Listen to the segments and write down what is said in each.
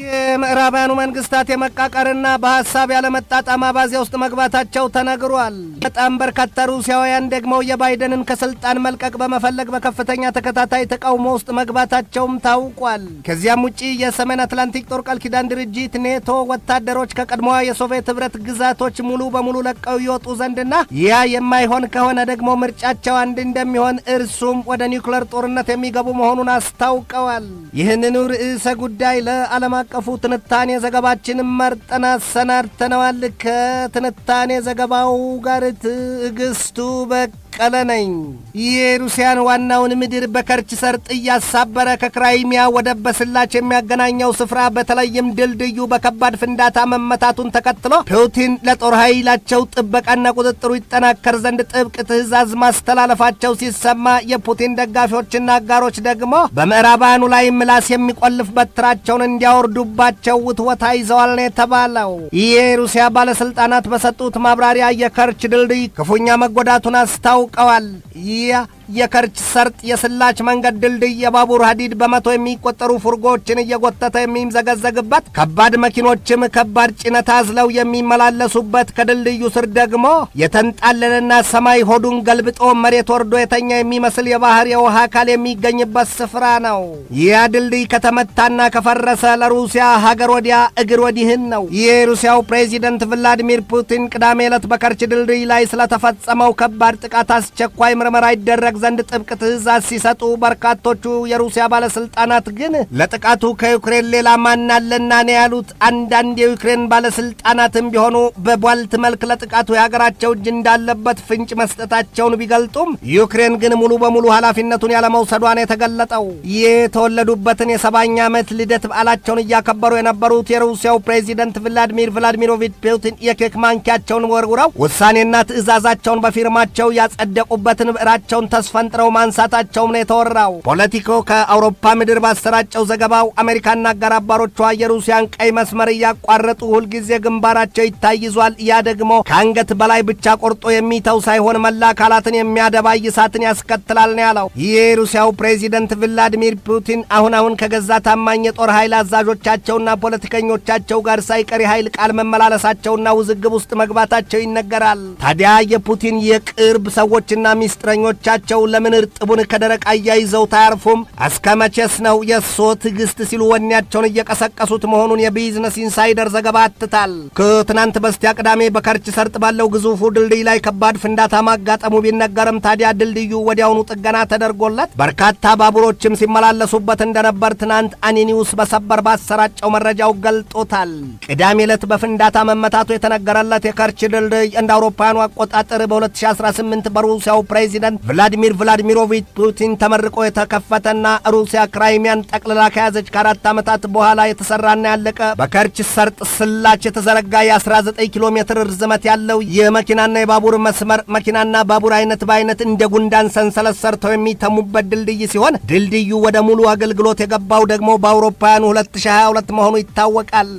የምዕራባውያኑ መንግስታት የመቃቀርና በሀሳብ ያለመጣጣም አባዜ ውስጥ መግባታቸው ተነግሯል። በጣም በርካታ ሩሲያውያን ደግሞ የባይደንን ከስልጣን መልቀቅ በመፈለግ በከፍተኛ ተከታታይ ተቃውሞ ውስጥ መግባታቸውም ታውቋል። ከዚያም ውጪ የሰሜን አትላንቲክ ጦር ቃል ኪዳን ድርጅት ኔቶ ወታደሮች ከቀድሞዋ የሶቪየት ህብረት ግዛቶች ሙሉ በሙሉ ለቀው ይወጡ ዘንድና ያ የማይሆን ከሆነ ደግሞ ምርጫቸው አንድ እንደሚሆን እርሱም ወደ ኒውክለር ጦርነት የሚገቡ መሆኑን አስታውቀዋል። ይህንኑ ርዕሰ ጉዳይ ለአ ዓለም አቀፉ ትንታኔ ዘገባችንን መርጠን አሰናድተነዋል። ከትንታኔ ዘገባው ጋር ትዕግስቱ በቅ በቀለ ነኝ። የሩሲያን ዋናውን ምድር በከርች ሰርጥ እያሳበረ ከክራይሚያ ወደብ በስላች የሚያገናኘው ስፍራ በተለይም ድልድዩ በከባድ ፍንዳታ መመታቱን ተከትሎ ፑቲን ለጦር ኃይላቸው ጥበቃና ቁጥጥሩ ይጠናከር ዘንድ ጥብቅ ትዕዛዝ ማስተላለፋቸው ሲሰማ የፑቲን ደጋፊዎችና አጋሮች ደግሞ በምዕራባኑ ላይ ምላስ የሚቆልፍ በትራቸውን እንዲያወርዱባቸው ውትወታ ይዘዋል ነው የተባለው። የሩሲያ ባለሥልጣናት በሰጡት ማብራሪያ የከርች ድልድይ ክፉኛ መጎዳቱን አስታው ያውቀዋል ያ የከርች ሰርጥ፣ የስላች መንገድ ድልድይ፣ የባቡር ሀዲድ በመቶ የሚቆጠሩ ፉርጎዎችን እየጎተተ የሚምዘገዘግበት ከባድ መኪኖችም ከባድ ጭነት አዝለው የሚመላለሱበት ከድልድዩ ስር ደግሞ የተንጣለለና ሰማይ ሆዱን ገልብጦ መሬት ወርዶ የተኛ የሚመስል የባህር የውሃ አካል የሚገኝበት ስፍራ ነው። ይህ ድልድይ ከተመታና ከፈረሰ ለሩሲያ ሀገር ወዲያ እግር ወዲህን ነው። ይህ የሩሲያው ፕሬዚደንት ቭላዲሚር ፑቲን ቅዳሜ ዕለት በከርች ድልድይ ላይ ስለተፈጸመው ከባድ ጥቃት አስቸኳይ ምርመራ ይደረግ ይደረግ ዘንድ ጥብቅ ትእዛዝ ሲሰጡ፣ በርካቶቹ የሩሲያ ባለሥልጣናት ግን ለጥቃቱ ከዩክሬን ሌላ ማናለና ነ ያሉት። አንዳንድ የዩክሬን ባለሥልጣናትም ቢሆኑ በቧልት መልክ ለጥቃቱ የሀገራቸው እጅ እንዳለበት ፍንጭ መስጠታቸውን ቢገልጡም ዩክሬን ግን ሙሉ በሙሉ ኃላፊነቱን ያለመውሰዷን የተገለጠው። ይህ የተወለዱበትን የሰባኛ ዓመት ልደት በዓላቸውን እያከበሩ የነበሩት የሩሲያው ፕሬዚደንት ቭላዲሚር ቭላዲሚሮቪች ፑቲን የኬክ ማንኪያቸውን ወርውረው ውሳኔና ትዕዛዛቸውን በፊርማቸው ያጸደቁበትን ብዕራቸውን አስፈንጥረው ማንሳታቸውም ነው የተወራው። ፖለቲኮ ከአውሮፓ ምድር ባሰራጨው ዘገባው አሜሪካና አጋር የሩሲያን ቀይ መስመር እያቋረጡ ሁልጊዜ ግንባራቸው ይታይዟል። ያ ደግሞ ከአንገት በላይ ብቻ ቆርጦ የሚተው ሳይሆን መላ አካላትን የሚያደባይ እሳትን ያስከትላል ነው ያለው። ይህ የሩሲያው ፕሬዚደንት ቭላዲሚር ፑቲን አሁን አሁን ከገዛ ታማኝ የጦር ኃይል አዛዦቻቸውና ፖለቲከኞቻቸው ጋር ሳይቀር የኃይል ቃል መመላለሳቸውና ውዝግብ ውስጥ መግባታቸው ይነገራል። ታዲያ የፑቲን የቅርብ ሰዎችና ሚስጥረኞቻቸው ፊታቸውን ለምን እርጥቡን ከደረቅ አያይዘው አያርፉም? እስከ መቼስ ነው የእሶ ትዕግሥት ሲሉ ወኔያቸውን እየቀሰቀሱት መሆኑን የቢዝነስ ኢንሳይደር ዘገባ አትታል። ከትናንት በስቲያ ቅዳሜ በከርች ሰርጥ ባለው ግዙፉ ድልድይ ላይ ከባድ ፍንዳታ ማጋጠሙ ቢነገርም ታዲያ ድልድዩ ወዲያውኑ ጥገና ተደርጎለት በርካታ ባቡሮችም ሲመላለሱበት እንደነበር ትናንት አኒኒውስ በሰበር ባሰራጨው መረጃው ገልጦታል። ቅዳሜ ዕለት በፍንዳታ መመታቱ የተነገረለት የከርች ድልድይ እንደ አውሮፓውያኑ አቆጣጠር በ2018 በሩሲያው ፕሬዚደንት ቭላዲሚር ቭላዲሚር ቭላዲሚሮቪች ፑቲን ተመርቆ የተከፈተና ሩሲያ ክራይሚያን ጠቅልላ ከያዘች ከአራት ዓመታት በኋላ የተሰራና ያለቀ በከርች ሰርጥ ስላች የተዘረጋ የ19 ኪሎ ሜትር ርዝመት ያለው የመኪናና የባቡር መስመር መኪናና ባቡር አይነት በአይነት እንደ ጉንዳን ሰንሰለት ሰርተው የሚተሙበት ድልድይ ሲሆን ድልድዩ ወደ ሙሉ አገልግሎት የገባው ደግሞ በአውሮፓውያኑ 2022 መሆኑ ይታወቃል።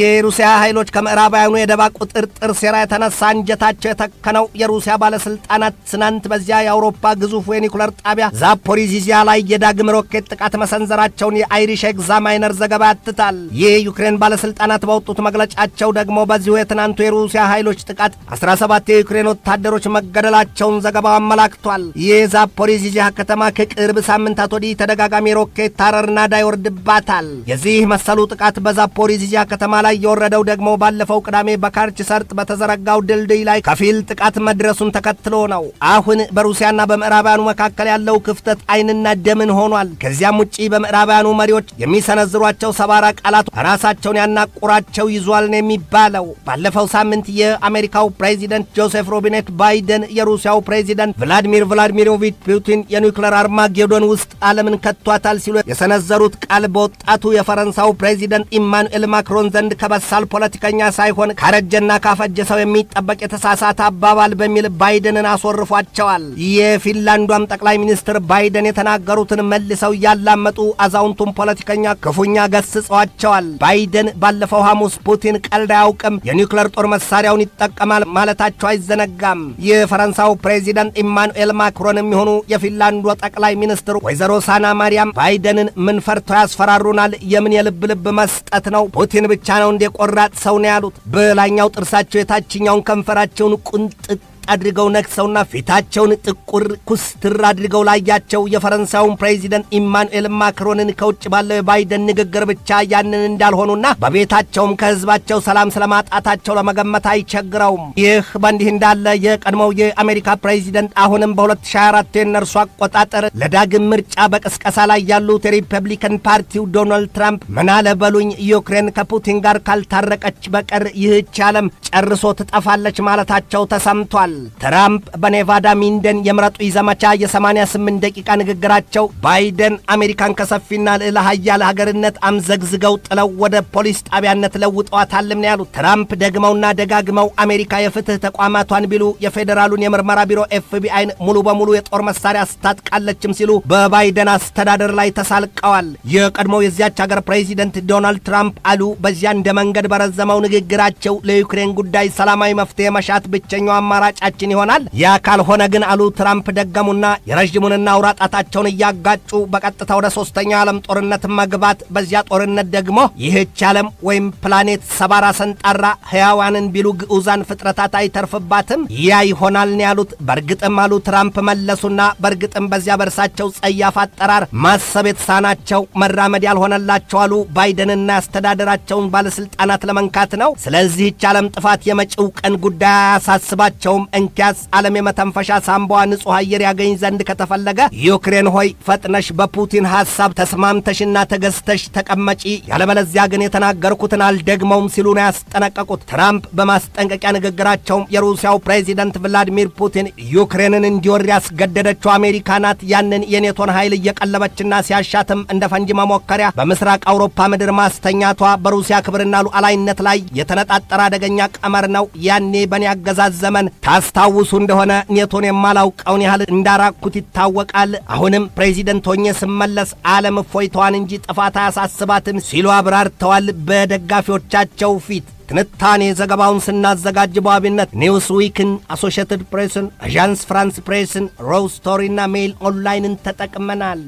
የሩሲያ ኃይሎች ከምዕራባውያኑ የደባ ቁጥርጥር ሴራ የተነሳ አንጀታቸው የተከነው የሩሲያ ባለስልጣናት ትናንት በዚያ የአውሮፓ ግዙ ግዙፉ የኒኩለር ጣቢያ ዛፖሪዚዚያ ላይ የዳግም ሮኬት ጥቃት መሰንዘራቸውን የአይሪሽ ኤግዛማይነር ዘገባ ያትታል። ይህ ዩክሬን ባለሥልጣናት ባወጡት መግለጫቸው ደግሞ በዚሁ የትናንቱ የሩሲያ ኃይሎች ጥቃት 17 የዩክሬን ወታደሮች መገደላቸውን ዘገባው አመላክቷል። ይህ ዛፖሪዚዚያ ከተማ ከቅርብ ሳምንታት ወዲህ ተደጋጋሚ ሮኬት ታረርና ዳይወርድባታል። የዚህ መሰሉ ጥቃት በዛፖሪዚዚያ ከተማ ላይ የወረደው ደግሞ ባለፈው ቅዳሜ በካርች ሰርጥ በተዘረጋው ድልድይ ላይ ከፊል ጥቃት መድረሱን ተከትሎ ነው። አሁን በሩሲያና በምዕራብ በምዕራባውያኑ መካከል ያለው ክፍተት አይንና ደምን ሆኗል። ከዚያም ውጪ በምዕራባውያኑ መሪዎች የሚሰነዝሯቸው ሰባራ ቃላት ራሳቸውን ያናቁራቸው ይዟል ነው የሚባለው። ባለፈው ሳምንት የአሜሪካው ፕሬዚደንት ጆሴፍ ሮቢኔት ባይደን፣ የሩሲያው ፕሬዚደንት ቭላዲሚር ቭላዲሚሮቪች ፑቲን የኒውክሌር አርማጌዶን ውስጥ ዓለምን ከቷታል ሲሉ የሰነዘሩት ቃል በወጣቱ የፈረንሳው ፕሬዚደንት ኢማኑኤል ማክሮን ዘንድ ከበሳል ፖለቲከኛ ሳይሆን ካረጀና ካፈጀ ሰው የሚጠበቅ የተሳሳተ አባባል በሚል ባይደንን አስወርፏቸዋል። የፊንላ አንዳንዷም ጠቅላይ ሚኒስትር ባይደን የተናገሩትን መልሰው እያላመጡ አዛውንቱን ፖለቲከኛ ክፉኛ ገስጸዋቸዋል። ባይደን ባለፈው ሐሙስ ፑቲን ቀልድ አያውቅም፣ የኒውክለር ጦር መሳሪያውን ይጠቀማል ማለታቸው አይዘነጋም። የፈረንሳው ፕሬዚደንት ኢማኑኤል ማክሮን የሚሆኑ የፊንላንዷ ጠቅላይ ሚኒስትር ወይዘሮ ሳና ማርያም ባይደንን ምን ፈርተው ያስፈራሩናል? የምን የልብ ልብ መስጠት ነው? ፑቲን ብቻ ነው እንዴ ቆራጥ ሰው ነው ያሉት። በላይኛው ጥርሳቸው የታችኛውን ከንፈራቸውን ቁንጥጥ አድርገው ነክሰውና ፊታቸውን ጥቁር ኩስትር አድርገው ላያቸው የፈረንሳዩን ፕሬዚደንት ኢማኑኤል ማክሮንን ከውጭ ባለው የባይደን ንግግር ብቻ ያንን እንዳልሆኑና በቤታቸውም ከህዝባቸው ሰላም ስለማጣታቸው ለመገመት አይቸግረውም። ይህ በእንዲህ እንዳለ የቀድሞው የአሜሪካ ፕሬዚደንት አሁንም በ2024 የእነርሱ አቆጣጠር ለዳግም ምርጫ በቅስቀሳ ላይ ያሉት የሪፐብሊካን ፓርቲው ዶናልድ ትራምፕ ምናለ በሉኝ ዩክሬን ከፑቲን ጋር ካልታረቀች በቀር ይህች ዓለም ጨርሶ ትጠፋለች ማለታቸው ተሰምቷል። ትራምፕ በኔቫዳ ሚንደን የምረጡ ዘመቻ የ88 ደቂቃ ንግግራቸው ባይደን አሜሪካን ከሰፊና ልዕለ ሀያል ሀገርነት አምዘግዝገው ጥለው ወደ ፖሊስ ጣቢያነት ለውጠዋታልም ነው ያሉት። ትራምፕ ደግመውና ደጋግመው አሜሪካ የፍትህ ተቋማቷን ቢሉ የፌዴራሉን የምርመራ ቢሮ ኤፍቢአይን ሙሉ በሙሉ የጦር መሳሪያ አስታጥቃለችም ሲሉ በባይደን አስተዳደር ላይ ተሳልቀዋል። የቀድሞው የዚያች ሀገር ፕሬዚደንት ዶናልድ ትራምፕ አሉ በዚያ እንደ መንገድ በረዘመው ንግግራቸው ለዩክሬን ጉዳይ ሰላማዊ መፍትሄ መሻት ብቸኛው አማራጭ አማራጫችን ይሆናል። ያ ካልሆነ ግን አሉ ትራምፕ ደገሙና የረዥሙንና አውራ ጣታቸውን እያጋጩ በቀጥታ ወደ ሶስተኛው ዓለም ጦርነት መግባት። በዚያ ጦርነት ደግሞ ይህች ዓለም ወይም ፕላኔት ሰባራ ሰንጣራ ሕያዋንን ቢሉ ግዑዛን ፍጥረታት አይተርፍባትም። ያ ይሆናል ያሉት። በእርግጥም አሉ ትራምፕ መለሱና በእርግጥም በዚያ በእርሳቸው ጸያፍ አጠራር ማሰብ የተሳናቸው መራመድ ያልሆነላቸው አሉ ባይደንና ያስተዳደራቸውን ባለሥልጣናት ለመንካት ነው። ስለዚህች ዓለም ጥፋት የመጪው ቀን ጉዳይ አያሳስባቸውም። እንኪያስ ዓለም የመተንፈሻ ሳምባዋ ንጹሕ አየር ያገኝ ዘንድ ከተፈለገ ዩክሬን ሆይ ፈጥነሽ በፑቲን ሐሳብ ተስማምተሽና ተገዝተሽ ተቀመጪ፣ ያለበለዚያ ግን የተናገርኩትን አልደግመውም ሲሉ ነው ያስጠነቀቁት። ትራምፕ በማስጠንቀቂያ ንግግራቸውም የሩሲያው ፕሬዚደንት ቭላዲሚር ፑቲን ዩክሬንን እንዲወር ያስገደደችው አሜሪካ ናት፣ ያንን የኔቶን ኃይል እየቀለበችና ሲያሻትም እንደ ፈንጂ መሞከሪያ በምስራቅ አውሮፓ ምድር ማስተኛቷ በሩሲያ ክብርና ሉዓላዊነት ላይ የተነጣጠረ አደገኛ ቀመር ነው። ያኔ በኔ አገዛዝ ዘመን ታ ታስታውሱ እንደሆነ ኔቶን የማላውቀውን ያህል እንዳራኩት ይታወቃል። አሁንም ፕሬዚደንት ሆኜ ስመለስ ዓለም እፎይታዋን እንጂ ጥፋት አያሳስባትም ሲሉ አብራርተዋል በደጋፊዎቻቸው ፊት። ትንታኔ ዘገባውን ስናዘጋጅ በዋቢነት ኒውስ ዊክን፣ አሶሽትድ ፕሬስን፣ አዣንስ ፍራንስ ፕሬስን፣ ሮው ስቶሪና ሜይል ኦንላይንን ተጠቅመናል።